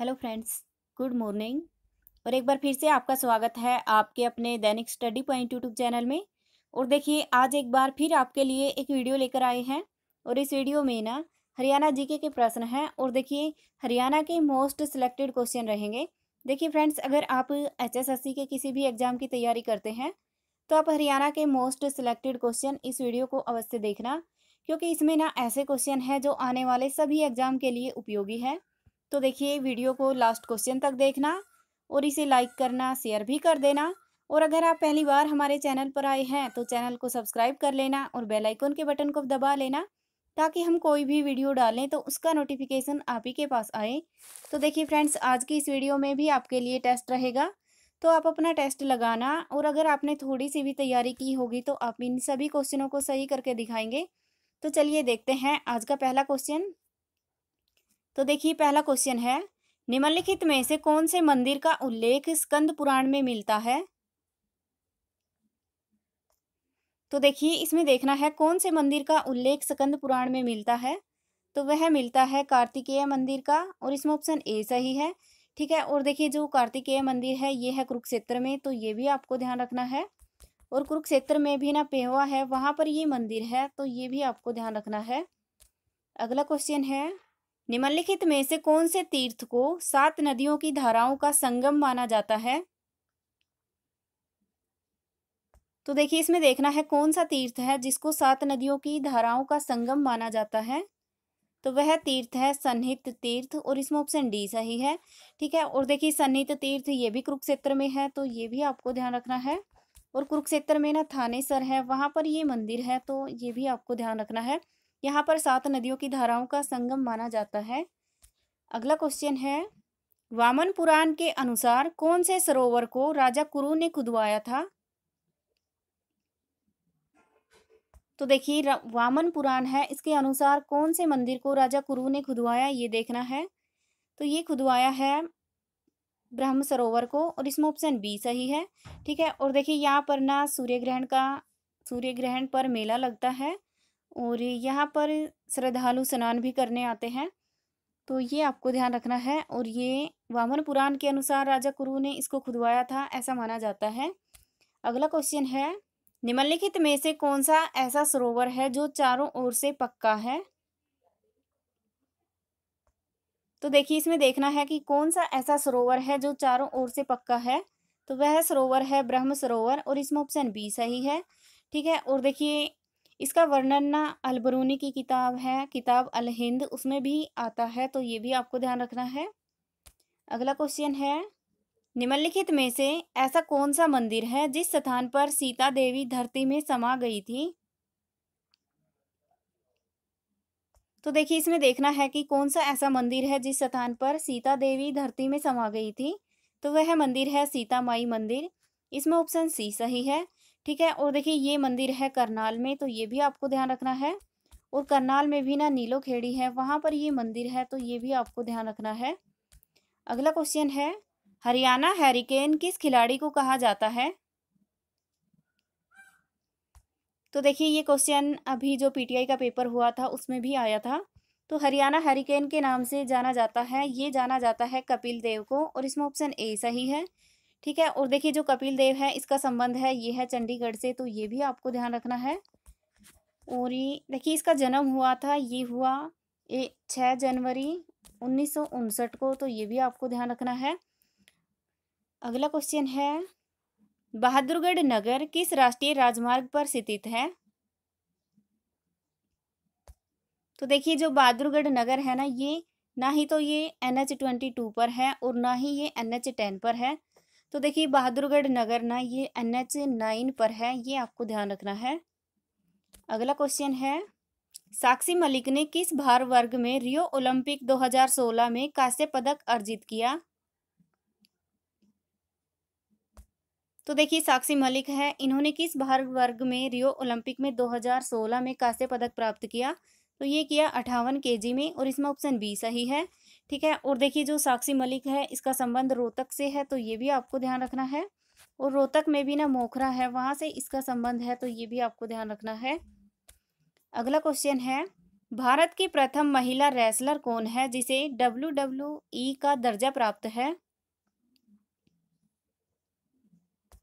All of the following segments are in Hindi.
हेलो फ्रेंड्स गुड मॉर्निंग और एक बार फिर से आपका स्वागत है आपके अपने दैनिक स्टडी पॉइंट यूट्यूब चैनल में और देखिए आज एक बार फिर आपके लिए एक वीडियो लेकर आए हैं और इस वीडियो में ना हरियाणा जीके के प्रश्न हैं और देखिए हरियाणा के मोस्ट सिलेक्टेड क्वेश्चन रहेंगे देखिए फ्रेंड्स अगर आप एच के किसी भी एग्ज़ाम की तैयारी करते हैं तो आप हरियाणा के मोस्ट सिलेक्टेड क्वेश्चन इस वीडियो को अवश्य देखना क्योंकि इसमें ना ऐसे क्वेश्चन हैं जो आने वाले सभी एग्ज़ाम के लिए उपयोगी है तो देखिए वीडियो को लास्ट क्वेश्चन तक देखना और इसे लाइक करना शेयर भी कर देना और अगर आप पहली बार हमारे चैनल पर आए हैं तो चैनल को सब्सक्राइब कर लेना और बेल आइकन के बटन को दबा लेना ताकि हम कोई भी वीडियो डालें तो उसका नोटिफिकेशन आप ही के पास आए तो देखिए फ्रेंड्स आज की इस वीडियो में भी आपके लिए टेस्ट रहेगा तो आप अपना टेस्ट लगाना और अगर आपने थोड़ी सी भी तैयारी की होगी तो आप इन सभी क्वेश्चनों को सही करके दिखाएंगे तो चलिए देखते हैं आज का पहला क्वेश्चन तो देखिए पहला क्वेश्चन है निम्नलिखित में से कौन से मंदिर का उल्लेख स्कंद पुराण में मिलता है तो देखिए इसमें देखना है कौन से मंदिर का उल्लेख स्कंद पुराण में मिलता है तो वह मिलता है कार्तिकेय मंदिर का और इसमें ऑप्शन ए सही है ठीक है और देखिए जो कार्तिकेय मंदिर है ये है कुरुक्षेत्र में तो ये भी आपको ध्यान रखना है और कुरुक्षेत्र में भी ना पेहवा है वहाँ पर ये मंदिर है तो ये भी आपको ध्यान रखना है अगला क्वेश्चन है निम्नलिखित में से कौन से तीर्थ को सात नदियों की धाराओं का संगम माना जाता है तो देखिए इसमें देखना है कौन सा तीर्थ है जिसको सात नदियों की धाराओं का संगम माना जाता है तो वह तीर्थ है सन्हित तीर्थ और इसमें ऑप्शन डी सही है ठीक है और देखिए सन्हित तीर्थ ये भी कुरुक्षेत्र में है तो ये भी आपको ध्यान रखना है और कुरुक्षेत्र में ना थानेसर है वहाँ पर ये मंदिर है तो ये भी आपको ध्यान रखना है यहाँ पर सात नदियों की धाराओं का संगम माना जाता है अगला क्वेश्चन है वामन पुराण के अनुसार कौन से सरोवर को राजा कुरु ने खुदवाया था तो देखिए वामन पुराण है इसके अनुसार कौन से मंदिर को राजा कुरु ने खुदवाया ये देखना है तो ये खुदवाया है ब्रह्म सरोवर को और इसमें ऑप्शन बी सही है ठीक है और देखिए यहाँ पर ना सूर्य ग्रहण का सूर्य ग्रहण पर मेला लगता है और यहाँ पर श्रद्धालु स्नान भी करने आते हैं तो ये आपको ध्यान रखना है और ये वामन पुराण के अनुसार राजा कुरु ने इसको खुदवाया था ऐसा माना जाता है अगला क्वेश्चन है निम्नलिखित में से कौन सा ऐसा सरोवर है जो चारों ओर से पक्का है तो देखिए इसमें देखना है कि कौन सा ऐसा सरोवर है जो चारों ओर से पक्का है तो वह सरोवर है ब्रह्म सरोवर और इसमें ऑप्शन बी सही है ठीक है और देखिए इसका वर्णन ना अलबरूनी की किताब है किताब अल हिंद उसमें भी आता है तो ये भी आपको ध्यान रखना है अगला क्वेश्चन है निम्नलिखित में से ऐसा कौन सा मंदिर है जिस स्थान पर सीता देवी धरती में समा गई थी तो देखिए इसमें देखना है कि कौन सा ऐसा मंदिर है जिस स्थान पर सीता देवी धरती में समा गई थी तो वह मंदिर है सीता माई मंदिर इसमें ऑप्शन सी सही है ठीक है और देखिए ये मंदिर है करनाल में तो ये भी आपको ध्यान रखना है और करनाल में भी ना नीलो खेड़ी है वहाँ पर ये मंदिर है तो ये भी आपको ध्यान रखना है अगला क्वेश्चन है हरियाणा हैरिकेन किस खिलाड़ी को कहा जाता है तो देखिए ये क्वेश्चन अभी जो पीटीआई का पेपर हुआ था उसमें भी आया था तो हरियाणा हैरिकेन के नाम से जाना जाता है ये जाना जाता है कपिल देव को और इसमें ऑप्शन ए सही है ठीक है और देखिए जो कपिल देव है इसका संबंध है ये है चंडीगढ़ से तो ये भी आपको ध्यान रखना है और ये देखिए इसका जन्म हुआ था ये हुआ ये छः जनवरी उन्नीस को तो ये भी आपको ध्यान रखना है अगला क्वेश्चन है बहादुरगढ़ नगर किस राष्ट्रीय राजमार्ग पर स्थित है तो देखिए जो बहादुरगढ़ नगर है ना ये ना ही तो ये एन एच ट्वेंटी टू पर है और ना ही ये एन एच टेन पर है तो देखिए बहादुरगढ़ नगर ना ये एन एच नाइन पर है ये आपको ध्यान रखना है अगला क्वेश्चन है साक्षी मलिक ने किस भार वर्ग में रियो ओलंपिक 2016 में कांस्य पदक अर्जित किया तो देखिए साक्षी मलिक है इन्होंने किस भार वर्ग में रियो ओलंपिक में 2016 में कांस्य पदक प्राप्त किया तो ये किया अठावन केजी में और इसमें ऑप्शन बी सही है ठीक है और देखिए जो साक्षी मलिक है इसका संबंध रोहतक से है तो ये भी आपको ध्यान रखना है और रोहतक में भी ना मोखरा है वहाँ से इसका संबंध है तो ये भी आपको ध्यान रखना है अगला क्वेश्चन है भारत की प्रथम महिला रेसलर कौन है जिसे डब्ल्यू डब्ल्यू ई का दर्जा प्राप्त है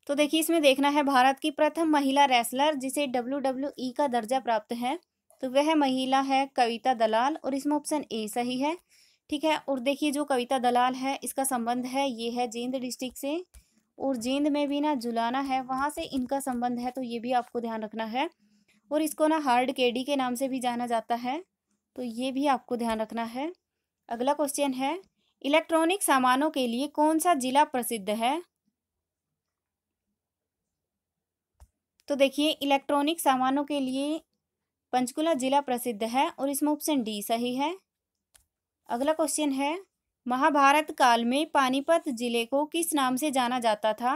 तो देखिए इसमें देखना है भारत की प्रथम महिला रेसलर जिसे डब्ल्यू डब्ल्यू ई का दर्जा प्राप्त है तो वह महिला है कविता दलाल और इसमें ऑप्शन ए सही है ठीक है और देखिए जो कविता दलाल है इसका संबंध है ये है जींद डिस्ट्रिक्ट से और जींद में भी ना जुलाना है वहाँ से इनका संबंध है तो ये भी आपको ध्यान रखना है और इसको ना हार्ड केडी के नाम से भी जाना जाता है तो ये भी आपको ध्यान रखना है अगला क्वेश्चन है इलेक्ट्रॉनिक सामानों के लिए कौन सा जिला प्रसिद्ध है तो देखिए इलेक्ट्रॉनिक सामानों के लिए पंचकुला जिला प्रसिद्ध है और इसमें ऑप्शन डी सही है अगला क्वेश्चन है महाभारत काल में पानीपत जिले को किस नाम से जाना जाता था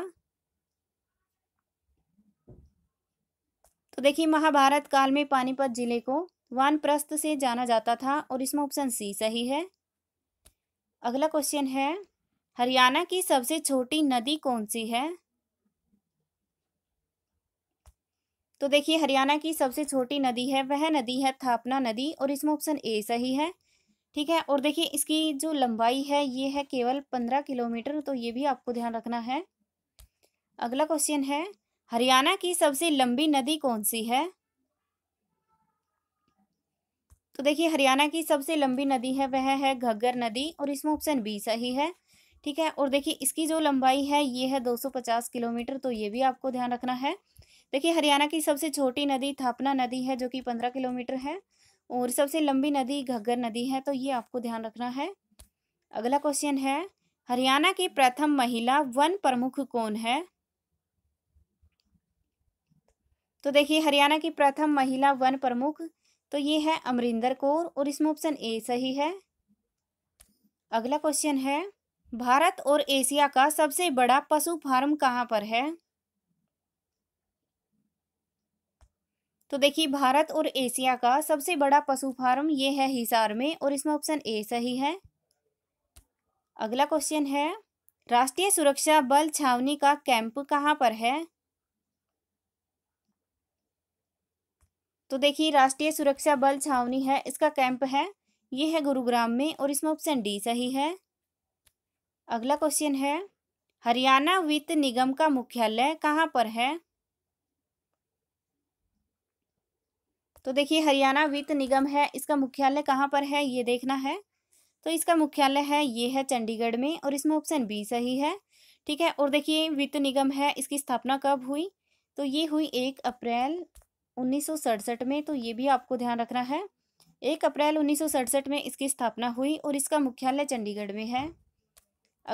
तो देखिए महाभारत काल में पानीपत जिले को वानप्रस्थ से जाना जाता था और इसमें ऑप्शन सी सही है अगला क्वेश्चन है हरियाणा की सबसे छोटी नदी कौन सी है तो देखिए हरियाणा की सबसे छोटी नदी है वह नदी है थापना नदी और इसमें ऑप्शन ए सही है ठीक है और देखिए इसकी जो लंबाई है ये है केवल पंद्रह किलोमीटर तो ये भी आपको ध्यान रखना है अगला क्वेश्चन है हरियाणा की सबसे लंबी नदी कौन सी है तो देखिए हरियाणा की सबसे लंबी नदी है वह है घग्गर नदी और इसमें ऑप्शन बी सही है ठीक है और देखिए इसकी जो लंबाई है ये है 250 किलोमीटर तो ये भी आपको ध्यान रखना है देखिए हरियाणा की सबसे छोटी नदी थापना नदी है जो कि 15 किलोमीटर है और सबसे लंबी नदी घग्गर नदी है तो ये आपको ध्यान रखना है अगला क्वेश्चन है हरियाणा की प्रथम महिला वन प्रमुख कौन है तो देखिए हरियाणा की प्रथम महिला वन प्रमुख तो ये है अमरिंदर कौर और इसमें ऑप्शन ए सही है अगला क्वेश्चन है भारत और एशिया का सबसे बड़ा पशु फार्म कहाँ पर है तो देखिए भारत और एशिया का सबसे बड़ा पशु फार्म ये है हिसार में और इसमें ऑप्शन ए सही है अगला क्वेश्चन है राष्ट्रीय सुरक्षा बल छावनी का कैंप कहाँ पर है तो देखिए राष्ट्रीय सुरक्षा बल छावनी है इसका कैंप है ये है गुरुग्राम में और इसमें ऑप्शन डी सही है अगला क्वेश्चन है हरियाणा वित्त निगम का मुख्यालय कहाँ पर है तो देखिए हरियाणा वित्त निगम है इसका मुख्यालय कहाँ पर है ये देखना है तो इसका मुख्यालय है ये है चंडीगढ़ में और इसमें ऑप्शन बी सही है ठीक है और देखिए वित्त निगम है इसकी स्थापना कब हुई तो ये हुई एक अप्रैल उन्नीस में तो ये भी आपको ध्यान रखना है एक अप्रैल उन्नीस में इसकी स्थापना हुई और इसका मुख्यालय चंडीगढ़ में है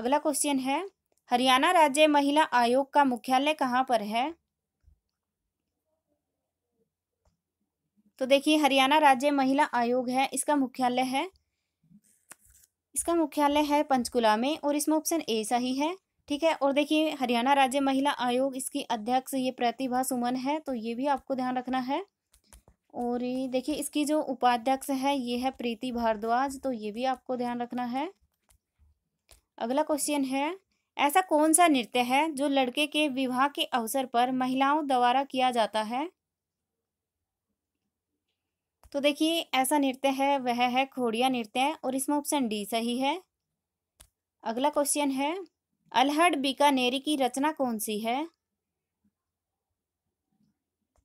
अगला क्वेश्चन है हरियाणा राज्य महिला आयोग का मुख्यालय कहाँ पर है तो देखिए हरियाणा राज्य महिला आयोग है इसका मुख्यालय है इसका मुख्यालय है पंचकुला में और इसमें ऑप्शन ए सही है ठीक है और देखिए हरियाणा राज्य महिला आयोग इसकी अध्यक्ष ये प्रतिभा सुमन है तो ये भी आपको ध्यान रखना है और ये देखिए इसकी जो उपाध्यक्ष है ये है प्रीति भारद्वाज तो ये भी आपको ध्यान रखना है अगला क्वेश्चन है ऐसा कौन सा नृत्य है जो लड़के के विवाह के अवसर पर महिलाओं द्वारा किया जाता है तो देखिए ऐसा नृत्य है वह है खोड़िया नृत्य और इसमें ऑप्शन डी सही है अगला क्वेश्चन है अलहड बीकानेरी की रचना कौन सी है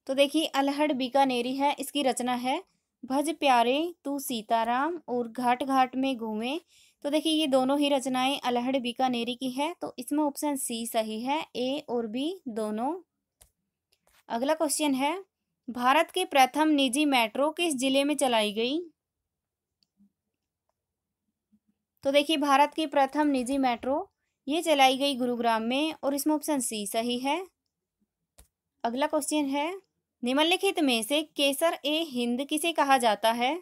तो देखिए अलहड बीकानेरी है इसकी रचना है भज प्यारे तू सीताराम और घाट घाट में घूमे तो देखिए ये दोनों ही रचनाएं अलहड़ बीकानेरी की है तो इसमें ऑप्शन सी सही है ए और बी दोनों अगला क्वेश्चन है भारत की प्रथम निजी मेट्रो किस जिले में चलाई गई तो देखिए भारत की प्रथम निजी मेट्रो ये चलाई गई गुरुग्राम में और इसमें ऑप्शन सी सही है अगला क्वेश्चन है निम्नलिखित में से केसर ए हिंद किसे कहा जाता है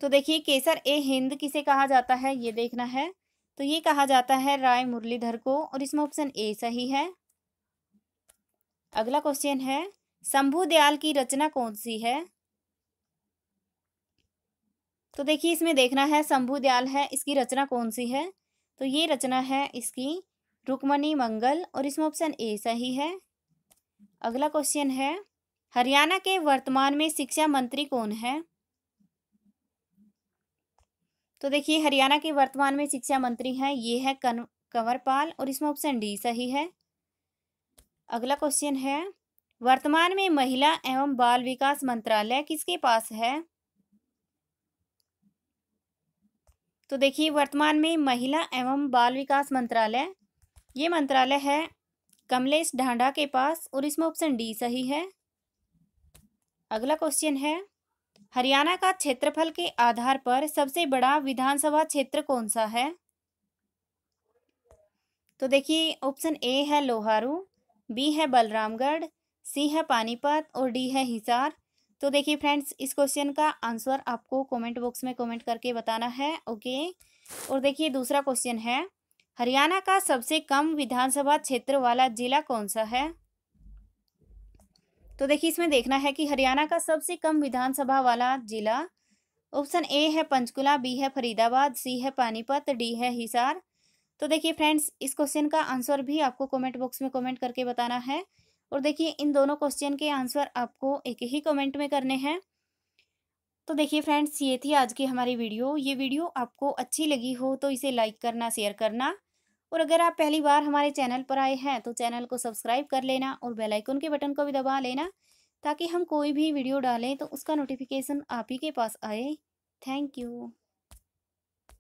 तो देखिए केसर ए हिंद किसे कहा जाता है ये देखना है तो ये कहा जाता है राय मुरलीधर को और इसमें ऑप्शन ए सही है अगला क्वेश्चन है शंभु दयाल की रचना कौन सी है तो देखिए इसमें देखना है शंभु दयाल है इसकी रचना कौन सी है तो ये रचना है इसकी रुक्मणी मंगल और इसमें ऑप्शन ए सही है अगला क्वेश्चन है हरियाणा के वर्तमान में शिक्षा मंत्री कौन है तो देखिए हरियाणा के वर्तमान में शिक्षा मंत्री हैं ये है कन कंवरपाल और इसमें ऑप्शन डी सही है अगला क्वेश्चन है वर्तमान में महिला एवं बाल विकास मंत्रालय किसके पास है तो देखिए वर्तमान में महिला एवं बाल विकास मंत्रालय ये मंत्रालय है कमलेश ढांडा के पास और इसमें ऑप्शन डी सही है अगला क्वेश्चन है हरियाणा का क्षेत्रफल के आधार पर सबसे बड़ा विधानसभा क्षेत्र कौन सा है तो देखिए ऑप्शन ए है लोहारू बी है बलरामगढ़ सी है पानीपत और डी है हिसार तो देखिए फ्रेंड्स इस क्वेश्चन का आंसर आपको कमेंट बॉक्स में कमेंट करके बताना है ओके और देखिए दूसरा क्वेश्चन है हरियाणा का सबसे कम विधानसभा क्षेत्र वाला जिला कौन सा है तो देखिए इसमें देखना है कि हरियाणा का सबसे कम विधानसभा वाला जिला ऑप्शन ए है पंचकुला बी है फरीदाबाद सी है पानीपत डी है हिसार तो देखिए फ्रेंड्स इस क्वेश्चन का आंसर भी आपको कमेंट बॉक्स में कमेंट करके बताना है और देखिए इन दोनों क्वेश्चन के आंसर आपको एक ही कमेंट में करने हैं तो देखिए फ्रेंड्स ये थी आज की हमारी वीडियो ये वीडियो आपको अच्छी लगी हो तो इसे लाइक करना शेयर करना और अगर आप पहली बार हमारे चैनल पर आए हैं तो चैनल को सब्सक्राइब कर लेना और बेल आइकन के बटन को भी दबा लेना ताकि हम कोई भी वीडियो डालें तो उसका नोटिफिकेशन आप ही के पास आए थैंक यू